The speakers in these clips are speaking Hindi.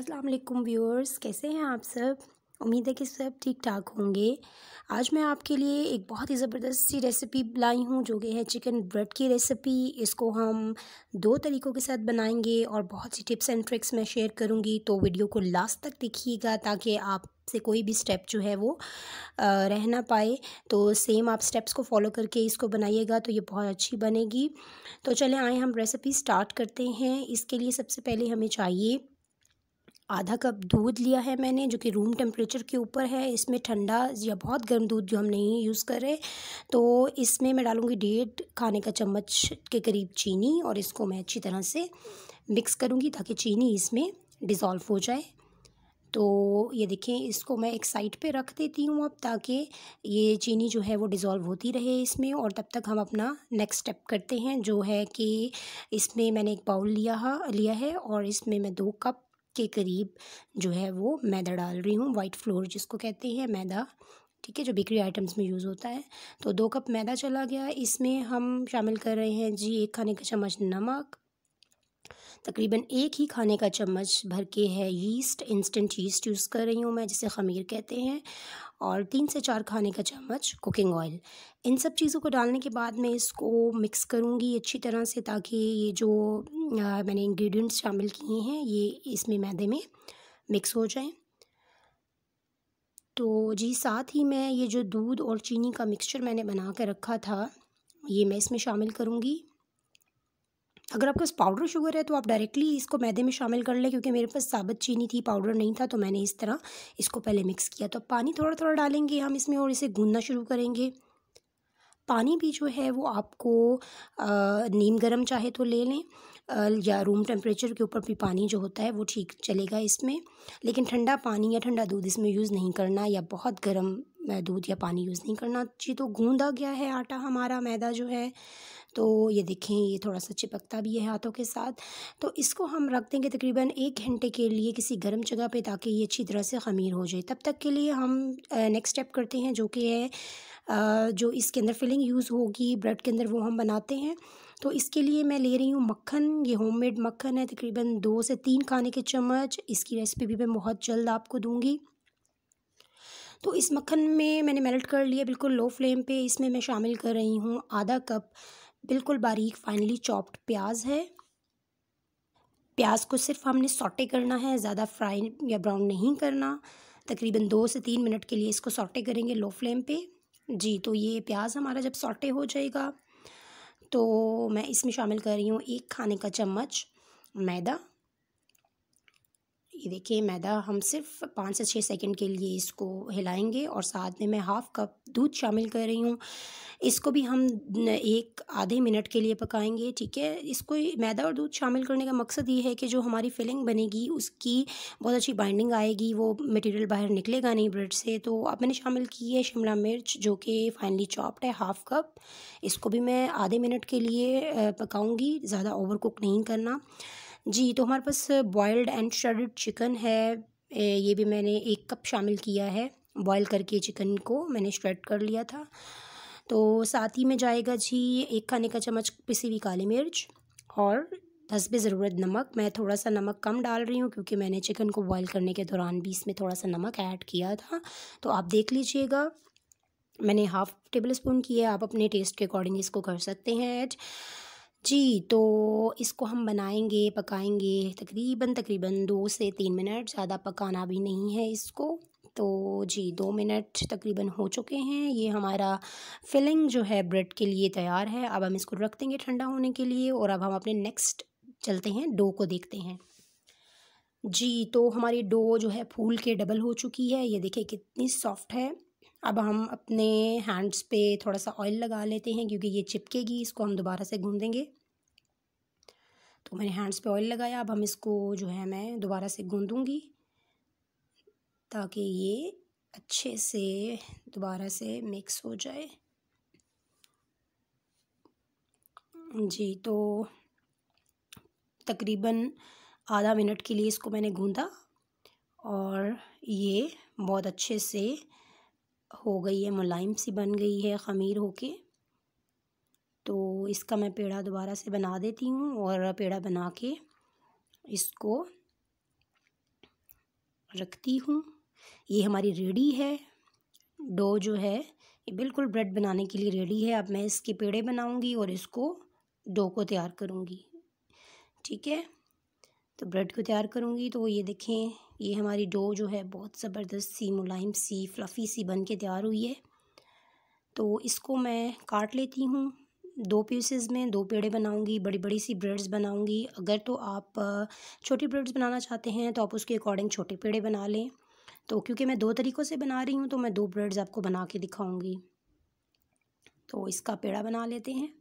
अस्सलाम वालेकुम व्यूअर्स कैसे हैं आप सब उम्मीद है कि सब ठीक ठाक होंगे आज मैं आपके लिए एक बहुत ही ज़बरदस्त सी रेसिपी लाई हूँ जो कि है चिकन ब्रेड की रेसिपी इसको हम दो तरीक़ों के साथ बनाएंगे और बहुत सी टिप्स एंड ट्रिक्स मैं शेयर करूँगी तो वीडियो को लास्ट तक देखिएगा ताकि आप से कोई भी स्टेप जो है वो रह ना पाए तो सेम आप स्टेप्स को फॉलो करके इसको बनाइएगा तो ये बहुत अच्छी बनेगी तो चले आए हम रेसिपी स्टार्ट करते हैं इसके लिए सबसे पहले हमें चाहिए आधा कप दूध लिया है मैंने जो कि रूम टेम्परेचर के ऊपर है इसमें ठंडा या बहुत गर्म दूध जो हम नहीं यूज़ कर रहे तो इसमें मैं डालूँगी डेढ़ खाने का चम्मच के करीब चीनी और इसको मैं अच्छी तरह से मिक्स करूँगी ताकि चीनी इसमें डिज़ोल्व हो जाए तो ये देखें इसको मैं एक साइड पे रख देती हूँ अब ताकि ये चीनी जो है वो डिज़ोल्व होती रहे इसमें और तब तक हम अपना नेक्स्ट स्टेप करते हैं जो है कि इसमें मैंने एक बाउल लिया लिया है और इसमें मैं दो कप के करीब जो है वो मैदा डाल रही हूँ वाइट फ्लोर जिसको कहते हैं मैदा ठीक है जो बेकरी आइटम्स में यूज़ होता है तो दो कप मैदा चला गया इसमें हम शामिल कर रहे हैं जी एक खाने का चम्मच नमक तकरीबन एक ही खाने का चम्मच भर के है यीस्ट इंस्टेंट यीस्ट यूज़ कर रही हूँ मैं जिसे खमीर कहते हैं और तीन से चार खाने का चम्मच कुकिंग ऑयल इन सब चीज़ों को डालने के बाद मैं इसको मिक्स करूँगी अच्छी तरह से ताकि ये जो आ, मैंने इंग्रेडिएंट्स शामिल किए हैं ये इसमें मैदे में मिक्स हो जाएं तो जी साथ ही मैं ये जो दूध और चीनी का मिक्सचर मैंने बना कर रखा था ये मैं इसमें शामिल करूँगी अगर आपके पास पाउडर शुगर है तो आप डायरेक्टली इसको मैदे में शामिल कर लें क्योंकि मेरे पास साबुत चीनी थी पाउडर नहीं था तो मैंने इस तरह इसको पहले मिक्स किया तो पानी थोड़ा थोड़ा डालेंगे हम इसमें और इसे गूंदना शुरू करेंगे पानी भी जो है वो आपको नीम गर्म चाहे तो ले लें या रूम टेम्परेचर के ऊपर भी पानी जो होता है वो ठीक चलेगा इसमें लेकिन ठंडा पानी या ठंडा दूध इसमें यूज़ नहीं करना या बहुत गर्म दूध या पानी यूज़ नहीं करना चाहिए तो गूँधा गया है आटा हमारा मैदा जो है तो ये देखें ये थोड़ा सा चिपकता भी है हाथों के साथ तो इसको हम रख देंगे तकरीबन एक घंटे के लिए किसी गर्म जगह पे ताकि ये अच्छी तरह से खमीर हो जाए तब तक के लिए हम नेक्स्ट स्टेप करते हैं जो कि है जो इसके अंदर फिलिंग यूज़ होगी ब्रेड के अंदर वो हम बनाते हैं तो इसके लिए मैं ले रही हूँ मक्खन ये होममेड मक्खन है तकरीबन दो से तीन खाने के चम्मच इसकी रेसिपी भी मैं बहुत जल्द आपको दूँगी तो इस मक्खन में मैंने मेल्ट कर लिया बिल्कुल लो फ्लेम पे इसमें मैं शामिल कर रही हूँ आधा कप बिल्कुल बारीक फाइनली चॉप्ड प्याज है प्याज को सिर्फ हमने सॉटे करना है ज़्यादा फ्राई या ब्राउन नहीं करना तकरीबन दो से तीन मिनट के लिए इसको सॉटे करेंगे लो फ्लेम पे जी तो ये प्याज हमारा जब सॉटे हो जाएगा तो मैं इसमें शामिल कर रही हूँ एक खाने का चम्मच मैदा ये देखिए मैदा हम सिर्फ पाँच से छः सेकंड के लिए इसको हिलाएंगे और साथ में मैं हाफ़ कप दूध शामिल कर रही हूँ इसको भी हम एक आधे मिनट के लिए पकाएंगे ठीक है इसको मैदा और दूध शामिल करने का मकसद ये है कि जो हमारी फिलिंग बनेगी उसकी बहुत अच्छी बाइंडिंग आएगी वो मटेरियल बाहर निकलेगा नहीं ब्रेड से तो अब मैंने शामिल की है शिमला मिर्च जो कि फाइनली चॉप्ड है हाफ़ कप इसको भी मैं आधे मिनट के लिए पकाऊँगी ज़्यादा ओवर कुक नहीं करना जी तो हमारे पास बॉयल्ड एंड श्रेडेड चिकन है ये भी मैंने एक कप शामिल किया है बॉयल करके चिकन को मैंने श्रेड कर लिया था तो साथ ही में जाएगा जी एक खाने का चम्मच पिसी हुई काली मिर्च और बे ज़रूरत नमक मैं थोड़ा सा नमक कम डाल रही हूँ क्योंकि मैंने चिकन को बॉईल करने के दौरान भी इसमें थोड़ा सा नमक ऐड किया था तो आप देख लीजिएगा मैंने हाफ़ टेबल स्पून किया आप अपने टेस्ट के अकॉर्डिंग इसको कर सकते हैं ऐड जी तो इसको हम बनाएंगे पकाएंगे तकरीबन तकरीबन दो से तीन मिनट ज़्यादा पकाना भी नहीं है इसको तो जी दो मिनट तकरीबन हो चुके हैं ये हमारा फिलिंग जो है ब्रेड के लिए तैयार है अब हम इसको रख देंगे ठंडा होने के लिए और अब हम अपने नेक्स्ट चलते हैं डो को देखते हैं जी तो हमारी डो जो है फूल के डबल हो चुकी है ये देखिए कितनी सॉफ्ट है अब हम अपने हैंड्स पे थोड़ा सा ऑयल लगा लेते हैं क्योंकि ये चिपकेगी इसको हम दोबारा से घूम देंगे तो मैंने हैंड्स पे ऑयल लगाया अब हम इसको जो है मैं दोबारा से गूंदूंगी ताकि ये अच्छे से दोबारा से मिक्स हो जाए जी तो तकरीबन आधा मिनट के लिए इसको मैंने गूंदा और ये बहुत अच्छे से हो गई है मुलायम सी बन गई है ख़मीर होके तो इसका मैं पेड़ा दोबारा से बना देती हूँ और पेड़ा बना के इसको रखती हूँ ये हमारी रेडी है डो जो है ये बिल्कुल ब्रेड बनाने के लिए रेडी है अब मैं इसके पेड़े बनाऊँगी और इसको डो को तैयार करूँगी ठीक है तो ब्रेड को तैयार करूँगी तो ये देखें ये हमारी डो जो है बहुत ज़बरदस्त सी मुलायम सी फ्लफ़ी सी बन के तैयार हुई है तो इसको मैं काट लेती हूँ दो पीसेस में दो पेड़े बनाऊंगी बड़ी बड़ी सी ब्रेड्स बनाऊंगी अगर तो आप छोटी ब्रेड्स बनाना चाहते हैं तो आप उसके अकॉर्डिंग छोटे पेड़े बना लें तो क्योंकि मैं दो तरीक़ों से बना रही हूँ तो मैं दो ब्रेड्स आपको बना के दिखाऊंगी तो इसका पेड़ा बना लेते हैं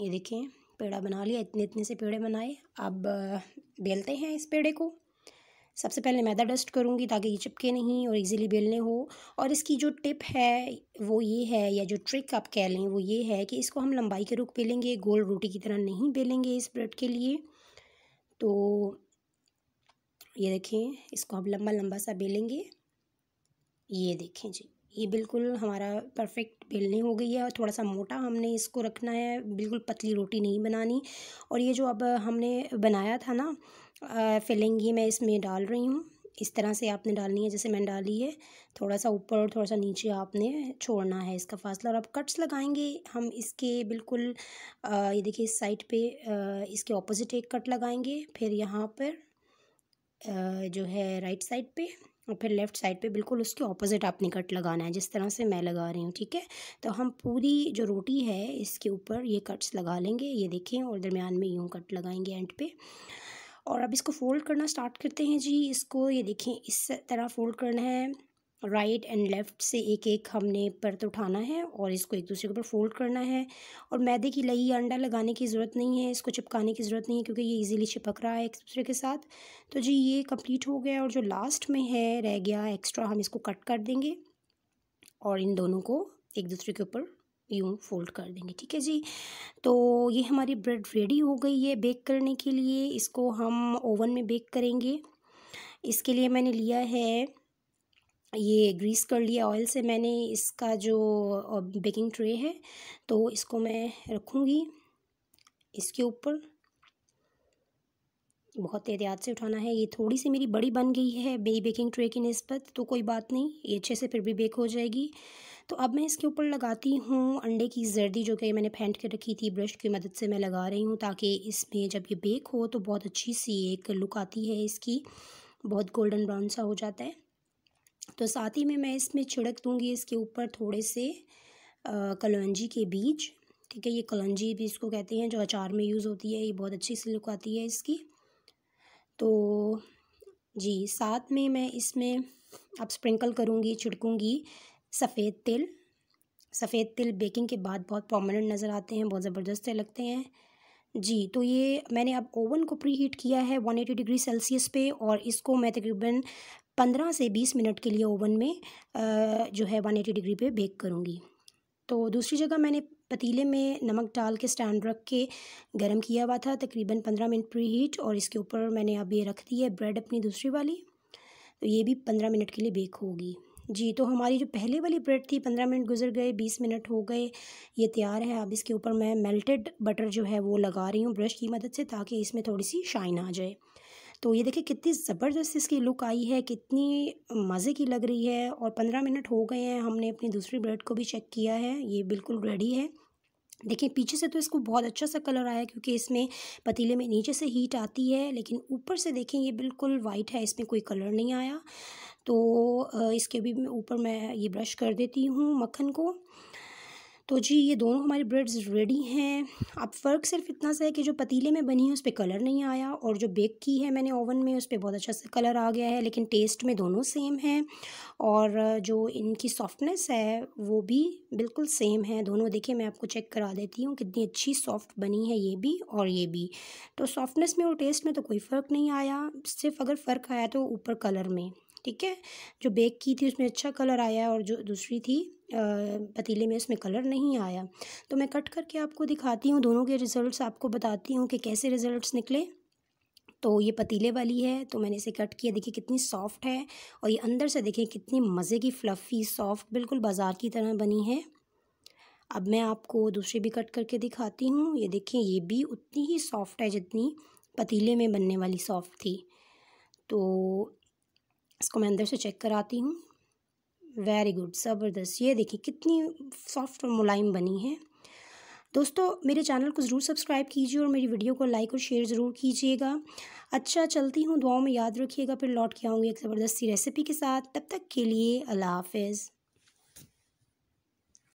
ये देखें पेड़ा बना लिया इतने इतने से पेड़े बनाए अब बेलते हैं इस पेड़े को सबसे पहले मैदा डस्ट करूँगी ताकि ये चिपके नहीं और इजीली बेलने हो और इसकी जो टिप है वो ये है या जो ट्रिक आप कह लें वो ये है कि इसको हम लंबाई के रुख बेलेंगे गोल रोटी की तरह नहीं बेलेंगे इस ब्रेड के लिए तो ये देखें इसको हम लंबा लंबा सा बेलेंगे ये देखें जी ये बिल्कुल हमारा परफेक्ट बेलनी हो गई है और थोड़ा सा मोटा हमने इसको रखना है बिल्कुल पतली रोटी नहीं बनानी और ये जो अब हमने बनाया था ना फिलिंग ये मैं इसमें डाल रही हूँ इस तरह से आपने डालनी है जैसे मैंने डाली है थोड़ा सा ऊपर और थोड़ा सा नीचे आपने छोड़ना है इसका फासला और अब कट्स लगाएंगे हम इसके बिल्कुल ये देखिए इस साइड पे इसके ऑपोजिट एक कट लगाएंगे फिर यहाँ पर जो है राइट साइड पे और फिर लेफ़्ट साइड पे बिल्कुल उसके ऑपोज़िट आपने कट लगाना है जिस तरह से मैं लगा रही हूँ ठीक है तो हम पूरी जो रोटी है इसके ऊपर ये कट्स लगा लेंगे ये देखें और दरमियान में यूँ कट लगाएंगे एंड पे और अब इसको फ़ोल्ड करना स्टार्ट करते हैं जी इसको ये देखें इस तरह फ़ोल्ड करना है राइट एंड लेफ़्ट से एक एक हमने परत उठाना है और इसको एक दूसरे के ऊपर फोल्ड करना है और मैदे की लई अंडा लगाने की ज़रूरत नहीं है इसको चिपकाने की ज़रूरत नहीं है क्योंकि ये इजीली चिपक रहा है एक दूसरे के साथ तो जी ये कंप्लीट हो गया और जो लास्ट में है रह गया एक्स्ट्रा हम इसको कट कर देंगे और इन दोनों को एक दूसरे के ऊपर यूँ फोल्ड कर देंगे ठीक है जी तो ये हमारी ब्रेड रेडी हो गई है बेक करने के लिए इसको हम ओवन में बेक करेंगे इसके लिए मैंने लिया है ये ग्रीस कर लिया ऑयल से मैंने इसका जो बेकिंग ट्रे है तो इसको मैं रखूँगी इसके ऊपर बहुत एहतियात से उठाना है ये थोड़ी सी मेरी बड़ी बन गई है मेरी बेकिंग ट्रे की नस्बत तो कोई बात नहीं ये अच्छे से फिर भी बेक हो जाएगी तो अब मैं इसके ऊपर लगाती हूँ अंडे की जर्दी जो कि मैंने फेंट कर रखी थी ब्रश की मदद से मैं लगा रही हूँ ताकि इसमें जब ये बेक हो तो बहुत अच्छी सी एक लुक आती है इसकी बहुत गोल्डन ब्राउन सा हो जाता है तो साथ ही में मैं इसमें छिड़क दूँगी इसके ऊपर थोड़े से कलौजी के बीज ठीक है ये कलौजी भी इसको कहते हैं जो अचार में यूज़ होती है ये बहुत अच्छी सी लुक आती है इसकी तो जी साथ में मैं इसमें अब स्प्रिंकल करूँगी छिड़कूँगी सफ़ेद तिल सफ़ेद तिल बेकिंग के बाद बहुत प्रोमिनेंट नज़र आते हैं बहुत ज़बरदस्त लगते हैं जी तो ये मैंने अब ओवन को प्री हीट किया है 180 डिग्री सेल्सियस पे और इसको मैं तकरीबन पंद्रह से बीस मिनट के लिए ओवन में जो है वन एटी डिग्री पे बेक करूँगी तो दूसरी जगह मैंने पतीले में नमक डाल के स्टैंड रख के गर्म किया हुआ था तकरीबन पंद्रह मिनट प्री हीट और इसके ऊपर मैंने अब ये रख दी है ब्रेड अपनी दूसरी वाली तो ये भी पंद्रह मिनट के लिए बेक होगी जी तो हमारी जो पहले वाली ब्रेड थी पंद्रह मिनट गुजर गए बीस मिनट हो गए ये तैयार है अब इसके ऊपर मैं मेल्टेड बटर जो है वो लगा रही हूँ ब्रश की मदद से ताकि इसमें थोड़ी सी शाइन आ जाए तो ये देखिए कितनी ज़बरदस्त इसकी लुक आई है कितनी मज़े की लग रही है और पंद्रह मिनट हो गए हैं हमने अपनी दूसरी ब्रेड को भी चेक किया है ये बिल्कुल रेडी है देखिए पीछे से तो इसको बहुत अच्छा सा कलर आया क्योंकि इसमें पतीले में नीचे से हीट आती है लेकिन ऊपर से देखें ये बिल्कुल वाइट है इसमें कोई कलर नहीं आया तो इसके भी ऊपर मैं ये ब्रश कर देती हूँ मक्खन को तो जी ये दोनों हमारी ब्रेड्स रेडी हैं अब फ़र्क सिर्फ इतना सा है कि जो पतीले में बनी है उस पर कलर नहीं आया और जो बेक की है मैंने ओवन में उस पर बहुत अच्छा सा कलर आ गया है लेकिन टेस्ट में दोनों सेम है और जो इनकी सॉफ्टनेस है वो भी बिल्कुल सेम है दोनों देखिए मैं आपको चेक करा देती हूँ कितनी अच्छी सॉफ्ट बनी है ये भी और ये भी तो सॉफ्टनेस में और टेस्ट में तो कोई फ़र्क नहीं आया सिर्फ अगर फ़र्क आया तो ऊपर कलर में ठीक है जो बेक की थी उसमें अच्छा कलर आया और जो दूसरी थी पतीले में उसमें कलर नहीं आया तो मैं कट करके आपको दिखाती हूँ दोनों के रिज़ल्ट्स आपको बताती हूँ कि कैसे रिज़ल्ट्स निकले तो ये पतीले वाली है तो मैंने इसे कट किया देखिए कितनी सॉफ्ट है और ये अंदर से देखिए कितनी मज़े की फ्लफ़ी सॉफ्ट बिल्कुल बाज़ार की तरह बनी है अब मैं आपको दूसरी भी कट करके दिखाती हूँ ये देखिए ये भी उतनी ही सॉफ्ट है जितनी पतीले में बनने वाली सॉफ्ट थी तो इसको मैं अंदर से चेक कराती हूँ वेरी गुड ज़बरदस्त ये देखिए कितनी सॉफ्ट और मुलायम बनी है दोस्तों मेरे चैनल को ज़रूर सब्सक्राइब कीजिए और मेरी वीडियो को लाइक और शेयर ज़रूर कीजिएगा अच्छा चलती हूँ दुआओं में याद रखिएगा फिर लौट के आऊँगी एक ज़बरदस्ती रेसिपी के साथ तब तक के लिए अल्लाह हाफिज़